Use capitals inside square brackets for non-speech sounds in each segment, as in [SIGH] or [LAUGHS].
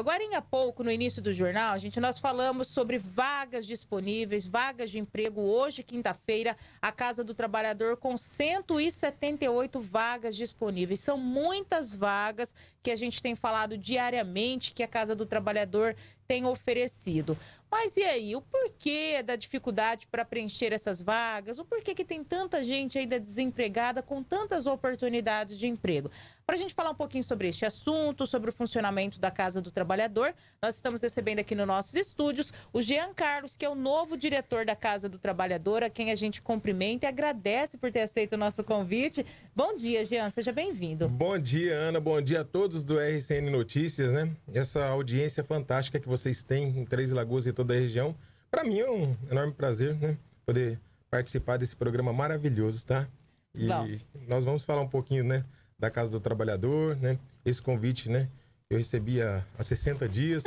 Agora há pouco, no início do jornal, gente, nós falamos sobre vagas disponíveis, vagas de emprego. Hoje, quinta-feira, a Casa do Trabalhador com 178 vagas disponíveis. São muitas vagas que a gente tem falado diariamente que a Casa do Trabalhador tem oferecido. Mas e aí, o porquê da dificuldade para preencher essas vagas? O porquê que tem tanta gente ainda desempregada com tantas oportunidades de emprego? Para a gente falar um pouquinho sobre este assunto, sobre o funcionamento da Casa do Trabalhador, nós estamos recebendo aqui nos nossos estúdios o Jean Carlos, que é o novo diretor da Casa do Trabalhador, a quem a gente cumprimenta e agradece por ter aceito o nosso convite. Bom dia, Jean, seja bem-vindo. Bom dia, Ana, bom dia a todos do RCN Notícias, né? Essa audiência fantástica que vocês têm em Três Lagoas e toda a região. Para mim é um enorme prazer, né? Poder participar desse programa maravilhoso, tá? E Bom. nós vamos falar um pouquinho, né, da Casa do Trabalhador, né? Esse convite, né? Eu recebi há, há 60 dias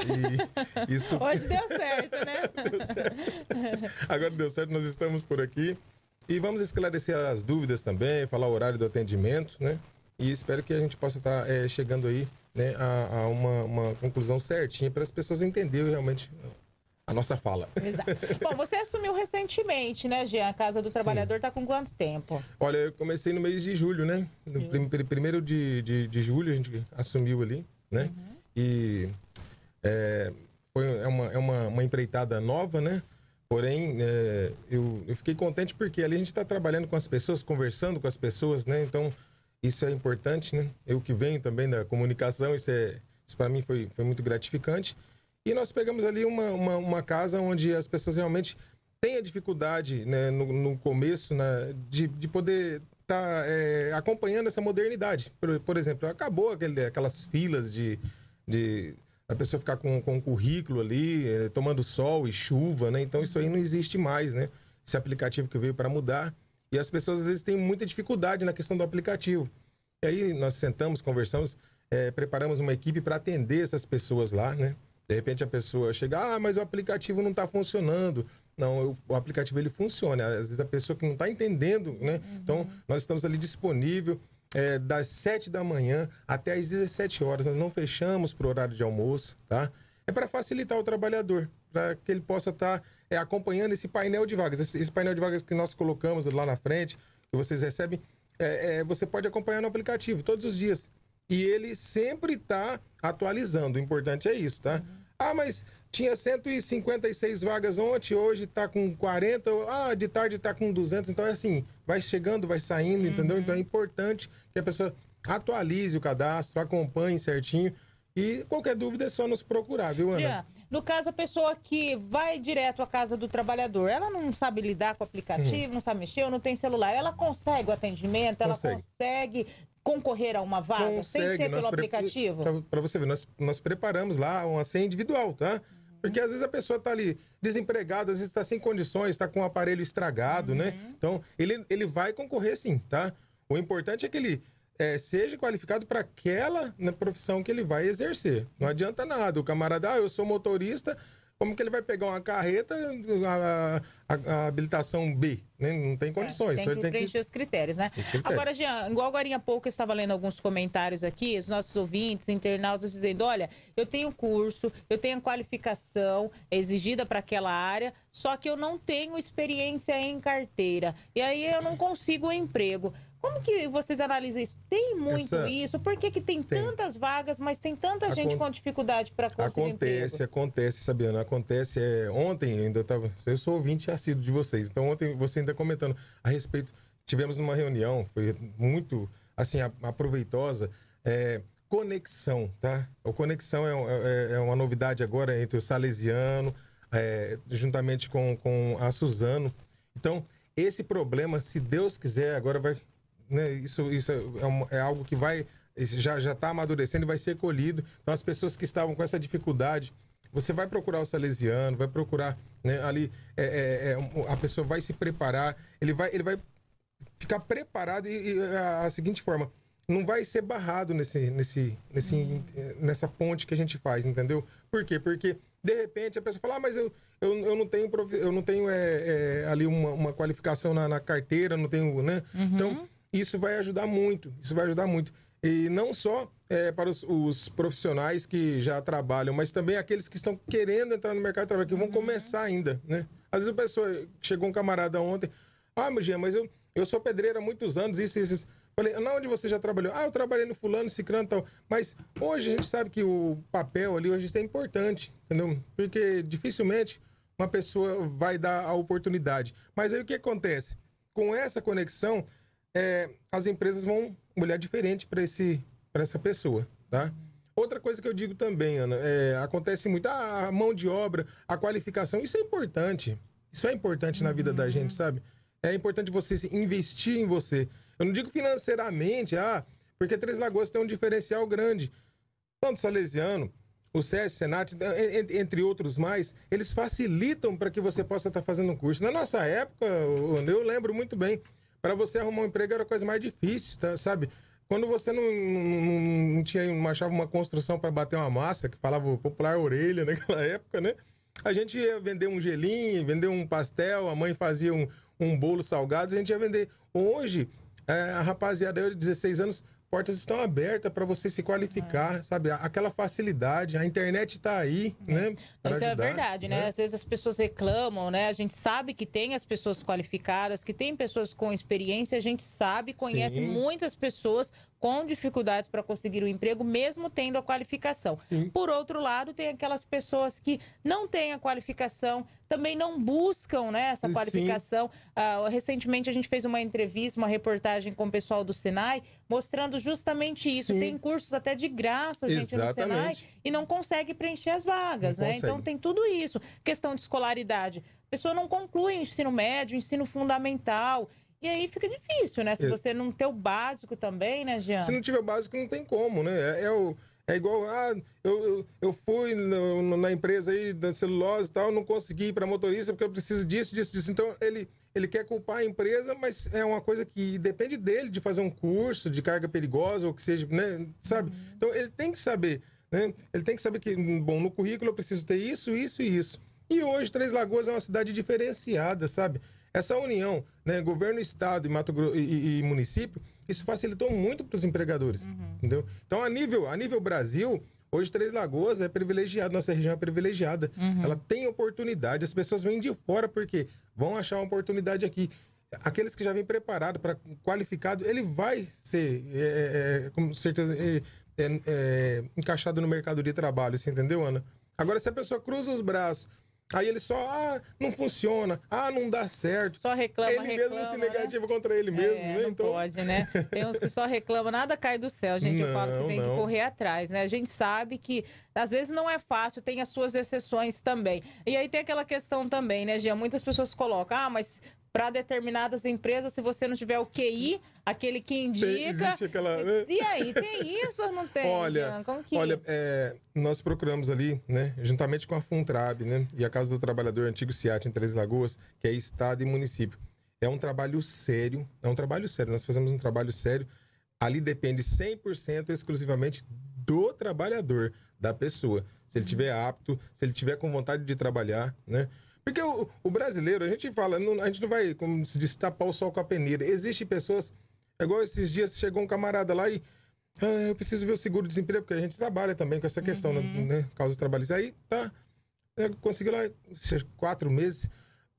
e [LAUGHS] isso. Hoje deu certo, né? [LAUGHS] deu certo. Agora deu certo, nós estamos por aqui. E vamos esclarecer as dúvidas também, falar o horário do atendimento, né? E espero que a gente possa tá, estar eh, é, chegando aí né, a, a uma, uma conclusão certinha para as pessoas entenderem realmente a nossa fala. Exato. [LAUGHS] Bom, você assumiu recentemente, né, Jean? A Casa do Trabalhador está com quanto tempo? Olha, eu comecei no mês de julho, né? No prim primeiro de, de, de, julho a gente assumiu ali, né? Uhum. E é, foi, é, uma, é uma, uma empreitada nova, né? Porém, é, eu, eu fiquei contente porque ali a gente está trabalhando com as pessoas, conversando com as pessoas, né? Então, isso é importante, né? Eu que venho também da comunicação, isso, é, isso para mim foi, foi muito gratificante. E nós pegamos ali uma, uma, uma casa onde as pessoas realmente têm a dificuldade né, no, no começo né, de, de poder estar tá, é, acompanhando essa modernidade. Por, por exemplo, acabou aquele, aquelas filas de, de a pessoa ficar com, com um currículo ali, é, tomando sol e chuva, né? Então isso aí não existe mais, né? Esse aplicativo que veio para mudar. E as pessoas às vezes têm muita dificuldade na questão do aplicativo. E aí nós sentamos, conversamos, é, preparamos uma equipe para atender essas pessoas lá, né? De repente a pessoa chega, ah, mas o aplicativo não está funcionando. Não, o, o aplicativo ele funciona. Às vezes a pessoa que não está entendendo, né? Uhum. Então, nós estamos ali disponível é, das 7 da manhã até as 17 horas. Nós não fechamos para o horário de almoço, tá? É para facilitar o trabalhador, para que ele possa estar tá, é, acompanhando esse painel de vagas. Esse, esse, painel de vagas que nós colocamos lá na frente, que vocês recebem, é, é você pode acompanhar no aplicativo todos os dias. E ele sempre está atualizando. O importante é isso, tá? Uhum. Ah, mas tinha 156 vagas ontem, hoje tá com 40, ah, de tarde tá com 200. Então é assim, vai chegando, vai saindo, uhum. entendeu? Então é uhum. importante que a pessoa atualize o cadastro, acompanhe certinho. E qualquer dúvida é só nos procurar, viu, Ana? Yeah. No caso, a pessoa que vai direto à casa do trabalhador, ela não sabe lidar com o aplicativo, hum. não sabe mexer, ou não tem celular. Ela consegue o atendimento, ela consegue concorrer a uma vaga Consegue, sem ser pelo aplicativo? Para você ver, nós, nós preparamos lá uma senha individual, tá? Porque às vezes a pessoa está ali desempregada, às vezes está sem condições, está com o aparelho estragado, né? uhum. né? Então, ele, ele vai concorrer sim, tá? O importante é que ele é, seja qualificado para aquela né, profissão que ele vai exercer. Não adianta nada. O camarada, ah, eu sou motorista, como que ele vai pegar uma carreta, a, a, a habilitação B? Né? Não tem é, condições. É, tem então que tem preencher que... os critérios, né? Os critérios. Agora, Jean, igual agora há pouco eu estava lendo alguns comentários aqui, os nossos ouvintes, internautas, dizendo, olha, eu tenho curso, eu tenho qualificação exigida para aquela área, só que eu não tenho experiência em carteira. E aí eu não consigo um emprego. Como que vocês analisam isso? Tem muito Essa... isso? Por que, que tem, tem, tantas vagas, mas tem tanta gente com dificuldade para conseguir Acontece, emprego? acontece, Sabiana. Acontece. É... Ontem ainda estava... Eu sou ouvinte assíduo de vocês. Então ontem você ainda comentando a respeito... Tivemos numa reunião, foi muito, assim, aproveitosa. É... Conexão, tá? O Conexão é, é, é, é uma novidade agora entre o Salesiano, é, juntamente com, com a Suzano. Então, esse problema, se Deus quiser, agora vai né, isso, isso é, um, é algo que vai já já está amadurecendo e vai ser colhido. Então as pessoas que estavam com essa dificuldade, você vai procurar o salesiano, vai procurar né, ali é, é, é, a pessoa vai se preparar, ele vai ele vai ficar preparado e, e a, a, seguinte forma não vai ser barrado nesse, nesse, nesse, uhum. nessa ponte que a gente faz, entendeu? Por quê? Porque de repente a pessoa fala, ah, mas eu, eu, eu não tenho, eu não tenho é, é, ali uma, uma qualificação na, na, carteira, não tenho, né? Uhum. Então, isso vai ajudar muito, isso vai ajudar muito. E não só é, para os, os, profissionais que já trabalham, mas também aqueles que estão querendo entrar no mercado de trabalho, que vão uhum. começar ainda, né? Às vezes a pessoa... Chegou um camarada ontem... Ah, meu mas eu, eu sou pedreiro há muitos anos, isso, isso, isso. Falei, não, onde você já trabalhou? Ah, eu trabalhei no fulano, ciclano e tal. Mas hoje a gente sabe que o papel ali hoje é importante, entendeu? Porque dificilmente uma pessoa vai dar a oportunidade. Mas aí o que acontece? Com essa conexão, é, as empresas vão olhar diferente para essa pessoa, tá? Outra coisa que eu digo também, Ana, é, acontece muito ah, a mão de obra, a qualificação, isso é importante. Isso é importante na vida uhum. da gente, sabe? É importante você investir em você. Eu não digo financeiramente, ah, porque Três Lagoas tem um diferencial grande. Tanto Salesiano, o SES, Senat, entre outros mais, eles facilitam para que você possa estar tá fazendo um curso. Na nossa época, eu lembro muito bem, para você arrumar um emprego era a coisa mais difícil, tá? sabe? Quando você não, não, não tinha, não achava uma construção para bater uma massa, que falava o popular orelha [LAUGHS] naquela época, né? A gente ia vender um gelinho, vender um pastel, a mãe fazia um, um bolo salgado, a gente ia vender. Hoje, é, a rapaziada, eu de 16 anos, portas estão abertas para você se qualificar, é. sabe? Aquela facilidade, a internet está aí, é. né? Pra Isso é ajudar, é verdade, né? né? Às vezes as pessoas reclamam, né? A gente sabe que tem as pessoas qualificadas, que tem pessoas com experiência, a gente sabe, conhece Sim. muitas pessoas com dificuldades para conseguir o um emprego, mesmo tendo a qualificação. Sim. Por outro lado, tem aquelas pessoas que não têm a qualificação, também não buscam né, essa qualificação. Uh, recentemente, a gente fez uma entrevista, uma reportagem com o pessoal do Senai, mostrando justamente isso. Sim. Tem cursos até de graça, gente, Exatamente. no Senai, e não consegue preencher as vagas. né? Então, tem tudo isso. Questão de escolaridade. A pessoa não conclui o ensino médio, o ensino fundamental. E aí fica difícil, né? Se é. você não tem o básico também, né, Jean? Se não tiver o básico, não tem como, né? É, é o. É igual, ah, eu, eu fui no, na empresa aí da celulose e tal, não consegui ir para motorista porque eu preciso disso, disso, disso. Então, ele, ele quer culpar a empresa, mas é uma coisa que depende dele de fazer um curso de carga perigosa ou que seja, né? Sabe? Uhum. Então, ele tem que saber, né? Ele tem que saber que, bom, no currículo eu preciso ter isso, isso e isso. E hoje Três Lagoas é uma cidade diferenciada, sabe? Essa união, né, governo, estado e Mato Grosso e, e município, isso facilitou muito para os empregadores, uhum. entendeu? Então a nível, a nível Brasil, Hoje, Três Lagoas é privilegiado, nossa região é privilegiada. Uhum. Ela tem oportunidade. As pessoas vêm de fora porque vão achar uma oportunidade aqui. Aqueles que já vêm preparado para qualificado, ele vai ser, é, é, é com certeza, é, é, é, encaixado no mercado de trabalho. Você entendeu, Ana? Agora, se a pessoa cruza os braços Aí ele só, ah, não funciona, ah, não dá certo. Só reclama, Ele reclama, mesmo né? se negativo né? contra ele mesmo, é, né? Não então... pode, né? Tem uns que só reclamam, nada cai do céu, gente. Não, eu falo, você tem não. que correr atrás, né? A gente sabe que às vezes não é fácil, tem as suas exceções também. E aí tem aquela questão também, né, Gia? Muitas pessoas colocam, ah, mas para determinadas empresas, se você não tiver o QI, aquele que indica. Tem, aquela... e, e, aí, tem isso ou não tem? [LAUGHS] Olha, Como que... olha é, nós procuramos ali, né, juntamente com a Funtrab né, e a Casa do Trabalhador Antigo CIAT em Três Lagoas, que é Estado e município. É um trabalho sério, é um trabalho sério. Nós fazemos um trabalho sério. Ali depende 100% exclusivamente do trabalhador, da pessoa. Se ele tiver apto, se ele tiver com vontade de trabalhar, né? Porque o, o brasileiro, a gente fala, não, a gente não vai, como se diz, tapar o sol com a peneira. Existem pessoas, é igual esses dias chegou um camarada lá e. Ah, eu preciso ver o seguro-desemprego, porque a gente trabalha também com essa questão, né, uhum. né? Causa trabalhista. Aí, tá. Né, conseguiu lá quatro meses.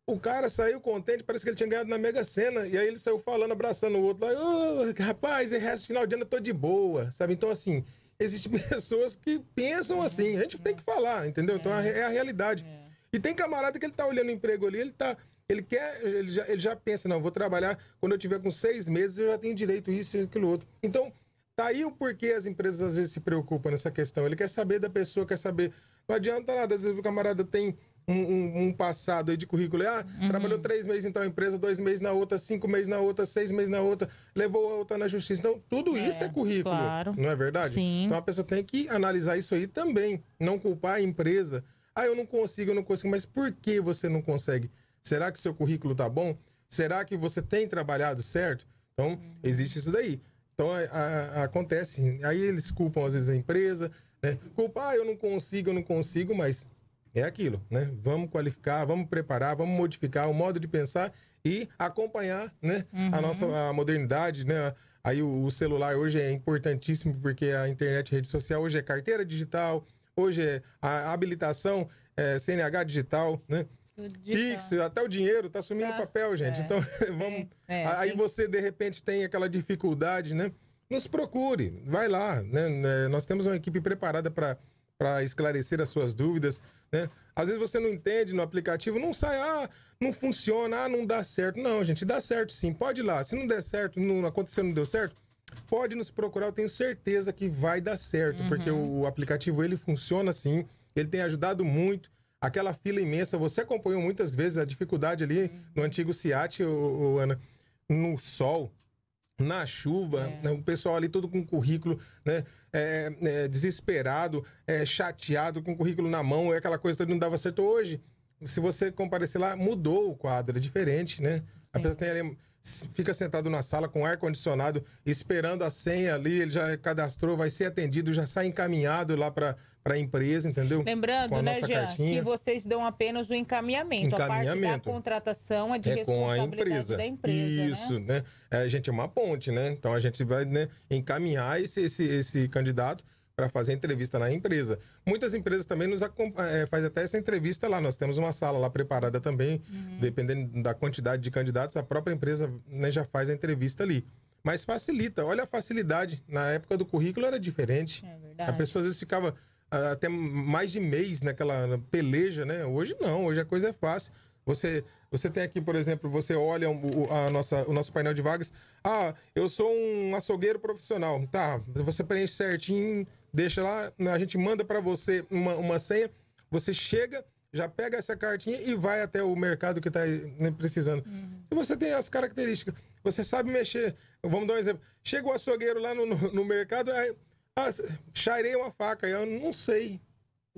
O cara saiu contente, parece que ele tinha ganhado na Mega Sena. E aí ele saiu falando, abraçando o outro lá. Oh, rapaz, e resto final de ano eu tô de boa, sabe? Então, assim, existem [LAUGHS] pessoas que pensam assim. A gente tem que falar, entendeu? Então, é, é a realidade. É. E tem camarada que ele tá olhando emprego ali, ele tá. Ele quer, ele já, ele já pensa, não, vou trabalhar quando eu tiver com seis meses, eu já tenho direito isso e aquilo outro. Então, tá aí o porquê as empresas às vezes se preocupam nessa questão. Ele quer saber da pessoa, quer saber. Não adianta nada, às vezes o camarada tem um, um, um passado aí de currículo. Ah, uhum. trabalhou três meses em tal empresa, dois meses na outra, cinco meses na outra, seis meses na outra, levou a outra na justiça. Então, tudo é, isso é currículo. Claro. Não é verdade? Sim. Então a pessoa tem que analisar isso aí também. Não culpar a empresa ah, eu não consigo, eu não consigo. Mas por que você não consegue? Será que seu currículo tá bom? Será que você tem trabalhado certo? Então, uhum. existe isso daí. Então, a, a, acontece. Aí eles culpam, às vezes, a empresa. Né? Culpa, ah, eu não consigo, eu não consigo, mas é aquilo, né? Vamos qualificar, vamos preparar, vamos modificar o modo de pensar e acompanhar, né? Uhum. A nossa a modernidade, né? Aí o, o, celular hoje é importantíssimo porque a internet, a rede social hoje é carteira digital, Hoje é a habilitação é, CNH digital, né? Pix, até o dinheiro tá sumindo tá. papel, gente. É. Então, [LAUGHS] é, vamos. É, aí você, de repente, tem aquela dificuldade, né? Nos procure, vai lá. Né? né nós temos uma equipe preparada para esclarecer as suas dúvidas. Né? Às vezes você não entende no aplicativo, não sai, ah, não funciona, ah, não dá certo. Não, gente, dá certo sim, pode ir lá. Se não der certo, não aconteceu, não deu certo, pode nos procurar, eu tenho certeza que vai dar certo, uhum. porque o, o aplicativo ele funciona assim, ele tem ajudado muito. Aquela fila imensa, você acompanhou muitas vezes a dificuldade ali uhum. no antigo SIAT, o, o, Ana, no sol, na chuva, é. Né, o pessoal ali todo com currículo, né? É, é, desesperado, é, chateado, com currículo na mão, é aquela coisa que não dava certo. Hoje, se você comparecer lá, mudou o quadro, é diferente, né? Sim. A pessoa tem ali fica sentado na sala com ar-condicionado, esperando a senha ali, ele já cadastrou, vai ser atendido, já sai encaminhado lá para a empresa, entendeu? Lembrando, com a né, nossa Jean, cartinha. que vocês dão apenas o encaminhamento. encaminhamento. A parte da contratação é de é responsabilidade com a empresa. da empresa. Né? Isso, né? né? É, a gente é uma ponte, né? Então a gente vai né, encaminhar esse, esse, esse candidato para fazer entrevista na empresa. Muitas empresas também nos é, faz até essa entrevista lá. Nós temos uma sala lá preparada também, uhum. dependendo da quantidade de candidatos, a própria empresa né, já faz a entrevista ali. Mas facilita, olha a facilidade. Na época do currículo era diferente. É A pessoa às vezes ficava ah, até mais de mês naquela peleja, né? Hoje não, hoje a coisa é fácil. Você, você tem aqui, por exemplo, você olha o, a nossa, o nosso painel de vagas. Ah, eu sou um açougueiro profissional. Tá, você preenche certinho deixa lá, né, a gente manda para você uma, uma senha, você chega, já pega essa cartinha e vai até o mercado que está né, precisando. Uhum. Se você tem as características, você sabe mexer. Vamos dar um exemplo. Chega o açougueiro lá no, no, no mercado, aí, ah, chairei uma faca, eu não sei.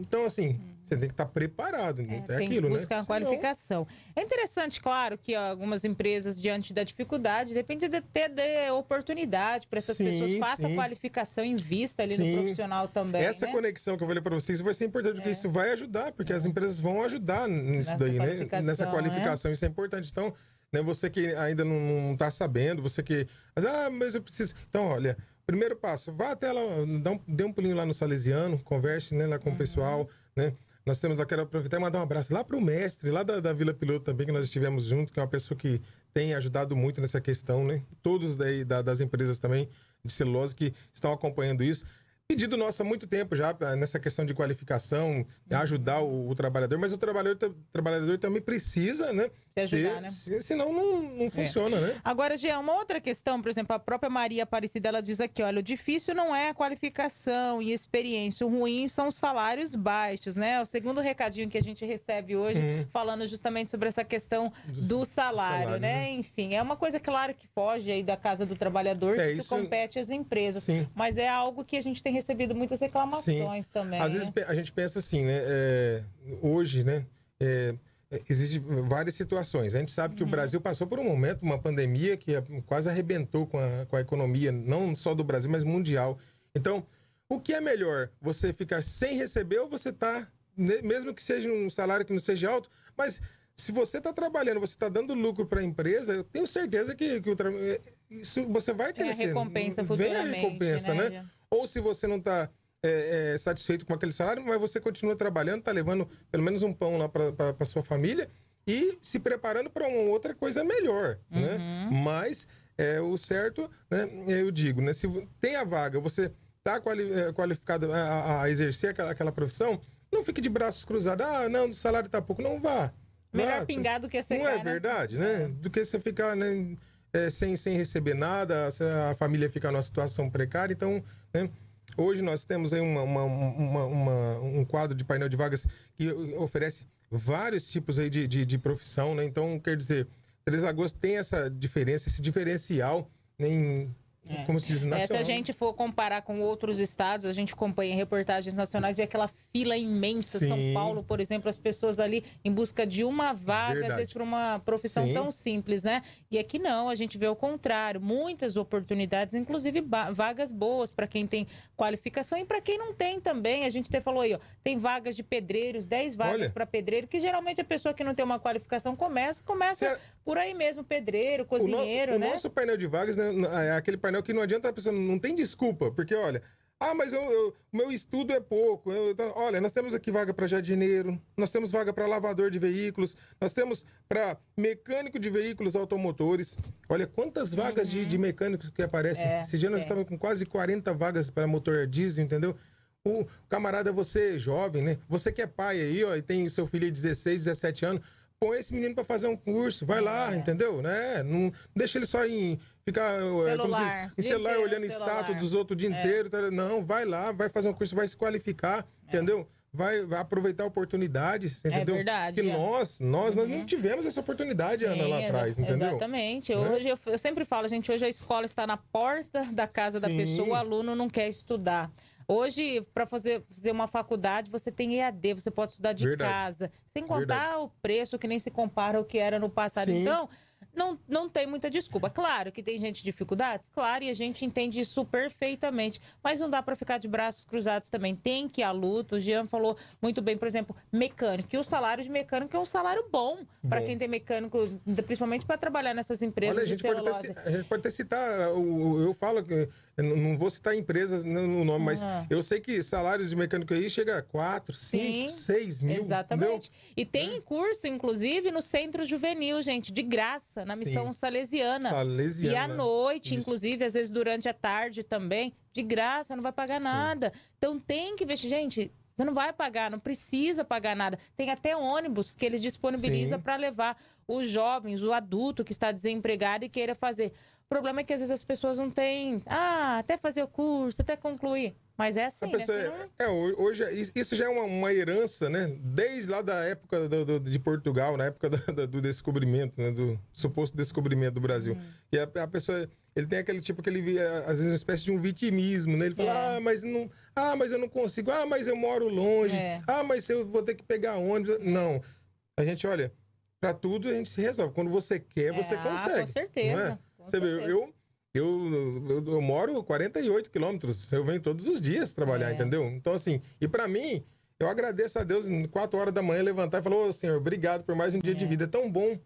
Então, assim, uhum. você tem que estar tá preparado. Né? É, é tem aquilo, que né? buscar né? uma qualificação. Senão... É interessante, claro, que algumas empresas, diante da dificuldade, depende de ter de oportunidade para essas sim, pessoas. Faça sim. qualificação em vista ali sim. no profissional também. Essa né? conexão que eu falei para vocês vai ser importante, porque é. isso vai ajudar, porque é. as empresas vão ajudar nisso Nessa daí, né? Nessa é. qualificação, isso é importante. Então, né, você que ainda não está sabendo, você que. ah, mas eu preciso. Então, olha, primeiro passo, vá até lá, dá um, dê um pulinho lá no Salesiano, converse né, lá com uhum. o pessoal, né? Nós temos, eu quero aproveitar e mandar um abraço lá para o mestre, lá da, da, Vila Piloto também, que nós estivemos junto, que é uma pessoa que tem ajudado muito nessa questão, né? Todos daí da, das empresas também de celulose que estão acompanhando isso pedido nosso há muito tempo já ah, nessa questão de qualificação, uhum. ajudar o, o trabalhador, mas o trabalhador, trabalhador também precisa, né? Se ajudar, ter, né? Se, senão não, não é. funciona, é. né? Agora, Jean, uma outra questão, por exemplo, a própria Maria Aparecida, ela diz aqui, olha, o difícil não é a qualificação e experiência, o ruim são os salários baixos, né? O segundo recadinho que a gente recebe hoje, hum. falando justamente sobre essa questão do, do salário, salário né? né? Enfim, é uma coisa, claro, que foge aí da casa do trabalhador, é, que isso compete às empresas, Sim. mas é algo que a gente tem recebido muitas reclamações Sim. também. Às né? vezes a gente pensa assim, né? É, hoje, né? É, é Existem várias situações. A gente sabe que uhum. o Brasil passou por um momento, uma pandemia que é, quase arrebentou com a, com a economia, não só do Brasil, mas mundial. Então, o que é melhor? Você ficar sem receber ou você tá, né, mesmo que seja um salário que não seja alto, mas se você está trabalhando, você está dando lucro para a empresa, eu tenho certeza que, que o é, isso você vai crescer. É a recompensa futuramente. Vem a recompensa, né? né? Ou se você não está é, é, satisfeito com aquele salário, mas você continua trabalhando, está levando pelo menos um pão lá para sua família e se preparando para uma outra coisa melhor, né? uhum. né? Mas é, o certo, né? Eu digo, né? Se tem a vaga, você está quali é, qualificado a, a exercer aquela, aquela profissão, não fique de braços cruzados. Ah, não, o salário tá pouco. Não vá. Melhor vá. pingar do que ser Não cara. é né? verdade, né? Do que você ficar né, é, sem, sem receber nada, a família fica numa situação precária. Então, né, hoje nós temos aí uma, uma, uma, uma, um quadro de painel de vagas que oferece vários tipos aí de, de, de profissão, né? Então, quer dizer, Três Lagoas tem essa diferença, esse diferencial né, em é. Como se diz, nacional. É, se a gente for comparar com outros estados, a gente acompanha reportagens nacionais, vê aquela fila imensa. Sim. São Paulo, por exemplo, as pessoas ali em busca de uma vaga, Verdade. às vezes para uma profissão Sim. tão simples, né? E aqui não, a gente vê o contrário. Muitas oportunidades, inclusive vagas boas para quem tem qualificação e para quem não tem também. A gente até falou aí, ó, tem vagas de pedreiros, 10 vagas para pedreiro, que geralmente a pessoa que não tem uma qualificação começa, começa é... por aí mesmo, pedreiro, cozinheiro, o no... o né? O nosso painel de vagas né, é aquele painel painel que não adianta a pessoa, não tem desculpa, porque olha, ah, mas eu, o meu estudo é pouco. Eu, então, olha, nós temos aqui vaga para jardineiro, nós temos vaga para lavador de veículos, nós temos para mecânico de veículos automotores. Olha quantas vagas uhum. de, de, uhum. mecânicos que aparecem. É, Esse dia nós é. estávamos com quase 40 vagas para motor diesel, entendeu? O camarada, você é jovem, né? Você que é pai aí, ó, e tem seu filho de 16, 17 anos põe esse menino para fazer um curso, vai lá, é. entendeu? Né? Não, deixa ele só em ficar é, celular, diz, em celular inteiro, olhando estátua dos outros o dia é. inteiro. Tá não, vai lá, vai fazer um curso, vai se qualificar, é. entendeu? Vai, vai, aproveitar oportunidades, é entendeu? É verdade. Que é. nós, nós, uhum. nós não uhum. tivemos essa oportunidade, Sim, Ana, lá atrás, entendeu? Exatamente. Né? Hoje eu, eu, sempre falo, gente, hoje a escola está na porta da casa Sim. da pessoa, o aluno não quer estudar. Hoje, para fazer, fazer uma faculdade, você tem EAD, você pode estudar de Verdade. casa. Sem contar Verdade. o preço que nem se compara ao que era no passado. Sim. Então, não, não tem muita desculpa. Claro que tem gente de dificuldades, claro, e a gente entende isso perfeitamente. Mas não dá para ficar de braços cruzados também. Tem que ir à luta. O Jean falou muito bem, por exemplo, mecânico. E o salário de mecânico é um salário bom para quem tem mecânico, principalmente para trabalhar nessas empresas Olha, a gente celulose. Pode até, a gente pode até citar, eu, eu falo que não vou citar empresas no nome, mas ah. eu sei que salários de mecânico aí chega a 4, 5, 6 mil. Exatamente. E tem é. curso, inclusive, no Centro Juvenil, gente, de graça, na missão Sim. salesiana. Salesiana. E à noite, Isso. inclusive, às vezes durante a tarde também, de graça, não vai pagar Sim. nada. Então tem que investir. Gente, você não vai pagar, não precisa pagar nada. Tem até ônibus que eles disponibilizam para levar os jovens, o adulto que está desempregado e queira fazer problema é que às vezes as pessoas não têm. Ah, até fazer o curso, até concluir. Mas é assim, pessoa, né? Não... É, é hoje, é, isso já é uma, uma, herança, né? Desde lá da época do, do, de Portugal, na época [LAUGHS] do, do descobrimento, né? Do suposto descobrimento do Brasil. Hum. E a, a, pessoa, ele tem aquele tipo, que ele às vezes, uma espécie de um vitimismo, né? Ele fala, é. ah, mas não, ah, mas eu não consigo, ah, mas eu moro longe, é. ah, mas eu vou ter que pegar ônibus. Não. A gente, olha, para tudo a gente se resolve. Quando você quer, você ah, consegue. com é? certeza. Você viu, eu, eu, eu, eu moro 48 quilômetros, eu venho todos os dias trabalhar, é. entendeu? Então, assim, e para mim, eu agradeço a Deus, 4 horas da manhã, levantar e falar, ô oh, Senhor, obrigado por mais um dia é. de vida. É tão bom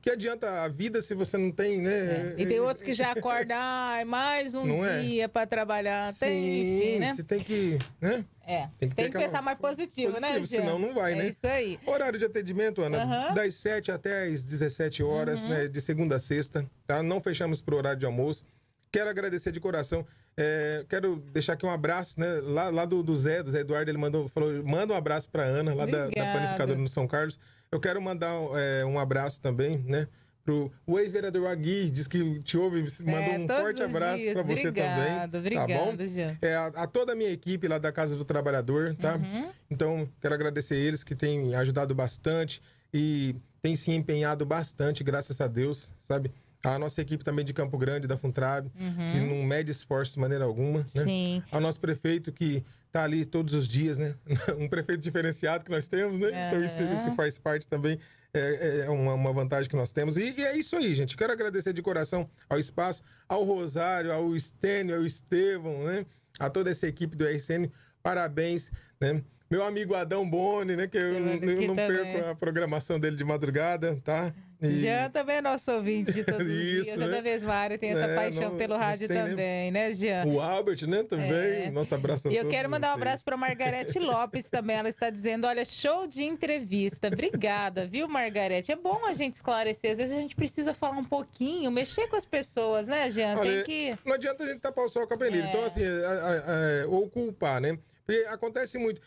que adianta a vida se você não tem, né? É. E tem outros que já acordam, ah, mais um não é? dia é? para trabalhar. Sim, tem, enfim, né? Você tem que, né? É, tem que, tem que pensar mais positivo, né, positivo né, Jean? Senão não vai, é né? isso aí. Horário de atendimento, Ana, uhum. das 7 até as 17 horas, uhum. né? De segunda a sexta, tá? Não fechamos pro horário de almoço. Quero agradecer de coração. É, quero deixar aqui um abraço, né? Lá, lá do, do, Zé, do Zé Eduardo, ele mandou, falou, manda um abraço para Ana, lá da, da, panificadora no São Carlos. Eu quero mandar é, um abraço também, né? Pro, o ex-vereador Agui diz que te ouve, é, mandou é, um forte abraço para você obrigado, também. Obrigado, tá bom? É, a, a, toda a minha equipe lá da Casa do Trabalhador, tá? Uhum. Então, quero agradecer eles que têm ajudado bastante e têm se empenhado bastante, graças a Deus, sabe? A nossa equipe também de Campo Grande, da Funtrab, uhum. que não mede esforço de maneira alguma. Né? Sim. Ao nosso prefeito, que tá ali todos os dias, né? [LAUGHS] Um prefeito diferenciado que nós temos, né? É. Então isso, isso, faz parte também, é, é, é uma, uma, vantagem que nós temos. E, e, é isso aí, gente. Quero agradecer de coração ao Espaço, ao Rosário, ao Estênio, ao Estevão, né? A toda essa equipe do RCN. Parabéns, né? Meu amigo Adão Boni, né? Que eu, eu, eu não também. perco a programação dele de madrugada, tá? E... Jean também é nosso ouvinte de todos os Isso, dias, né? vez mais tem essa é, paixão não, pelo rádio né? também, nem... né, Jean? O Albert, né, também, é. nosso abraço a E eu quero mandar vocês. um abraço para Margarete Lopes também, ela está dizendo, olha, show de entrevista, obrigada, viu, Margarete? É bom a gente esclarecer, às vezes a gente precisa falar um pouquinho, mexer com as pessoas, né, Jean? Olha, tem que... Não adianta a gente tapar o sol com a então, é. então assim, é, é, é, ou culpar, né? Porque acontece muito...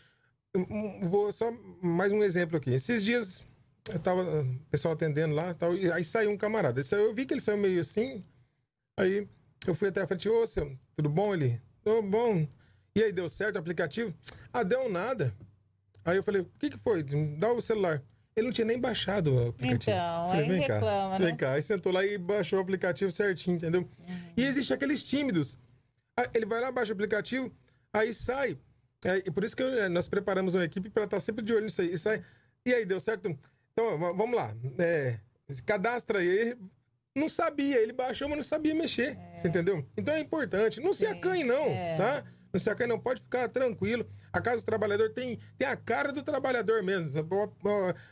Hum, hum, vou só mais um exemplo aqui. Esses dias eu tava, ah, o pessoal atendendo lá tal, e aí saiu um camarada. Eu vi que ele saiu meio assim, aí eu fui até a frente, ô, seu, tudo bom? Ele, tudo bom. E aí, deu certo o aplicativo? Ah, deu nada. Aí eu falei, o que que foi? Dá o celular. Ele não tinha nem baixado o aplicativo. Então, falei, aí reclama, cá, né? Vem cá. Aí sentou lá e baixou o aplicativo certinho, entendeu? Uhum. E existe aqueles tímidos. Ah, ele vai lá, baixa o aplicativo, aí sai. É, por isso que eu, eh, nós preparamos uma equipe para estar tá sempre de olho nisso aí. E sai. E aí, deu certo? Então, vamos lá. É, cadastra aí. Não sabia, ele baixou, mas não sabia mexer. É. Você entendeu? Então é importante. Não Sim. se acanhe, não, é. tá? Não se acanhe, não. Pode ficar tranquilo. A casa do trabalhador tem, tem a cara do trabalhador mesmo.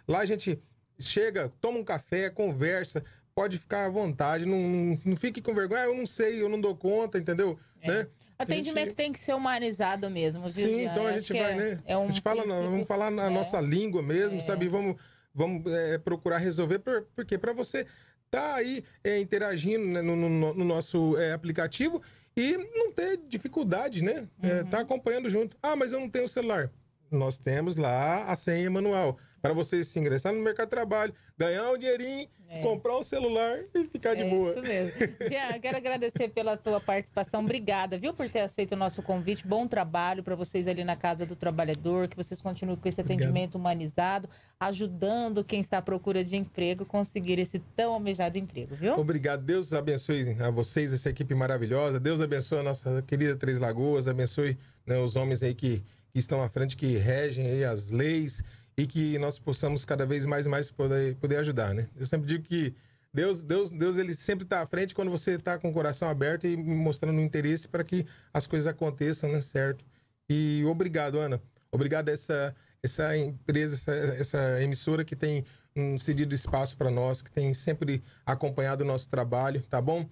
Lá a gente chega, toma um café, conversa, pode ficar à vontade. Não, não, fique com vergonha. Ah, eu não sei, eu não dou conta, entendeu? É. Né? Atendimento gente... tem que ser humanizado mesmo, viu? Sim, então a gente vai, é né? Um a gente fala, não, vamos falar na é. nossa língua mesmo, sabe? É. Vamos vamos é, procurar resolver, por, porque para você tá aí é, interagindo né, no, no, no, nosso é, aplicativo e não ter dificuldade, né? É, tá uhum. tá acompanhando junto. Ah, mas eu não tenho celular. Nós temos lá a senha manual para você se ingressar no mercado de trabalho, ganhar um dinheirinho, é. comprar um celular e ficar de é boa. Isso mesmo. [LAUGHS] Jean, quero agradecer pela tua participação. Obrigada, viu, por ter aceito o nosso convite. Bom trabalho para vocês ali na Casa do Trabalhador, que vocês continuem com esse atendimento Obrigado. humanizado, ajudando quem está à procura de emprego conseguir esse tão almejado emprego, viu? Obrigado. Deus abençoe a vocês, essa equipe maravilhosa. Deus abençoe a nossa querida Três Lagoas, abençoe né, os homens aí que, que estão à frente, que regem aí as leis e que nós possamos cada vez mais e mais poder, poder ajudar, né? Eu sempre digo que Deus, Deus, Deus, ele sempre está à frente quando você está com o coração aberto e mostrando interesse para que as coisas aconteçam, né? Certo? E obrigado, Ana. Obrigado a essa, essa empresa, essa, essa emissora que tem um cedido espaço para nós, que tem sempre acompanhado o nosso trabalho, tá bom?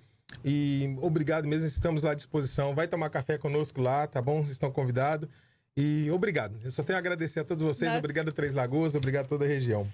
E obrigado mesmo, estamos lá à disposição. Vai tomar café conosco lá, tá bom? Estão convidados. E obrigado. Eu só tenho a agradecer a todos vocês. Nossa. Obrigado, Três Lagoas. Obrigado a toda a região.